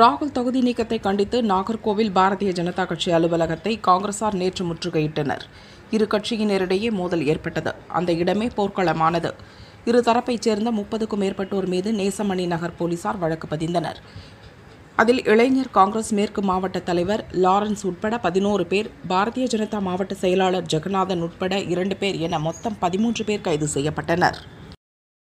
ராகுல் தொகுதி நீக்கத்தை கண்டித்து நாகர்கோவில் பாரதிய ஜனதா கட்சி அலுவலகத்தை காங்கிரசார் நேற்று முற்றுகையிட்டனர் இரு கட்சியினரிடையே மோதல் ஏற்பட்டது அந்த இடமே போர்க்களமானது இரு தரப்பைச் சேர்ந்த முப்பதுக்கும் மேற்பட்டோர் மீது நேசமணி நகர் போலீசார் வழக்கு பதிந்தனர் அதில் இளைஞர் காங்கிரஸ் மேற்கு மாவட்ட தலைவர் லாரன்ஸ் உட்பட பதினோரு பேர் பாரதிய ஜனதா மாவட்ட செயலாளர் ஜெகநாதன் உட்பட இரண்டு பேர் என மொத்தம் பதிமூன்று பேர் கைது செய்யப்பட்டனர்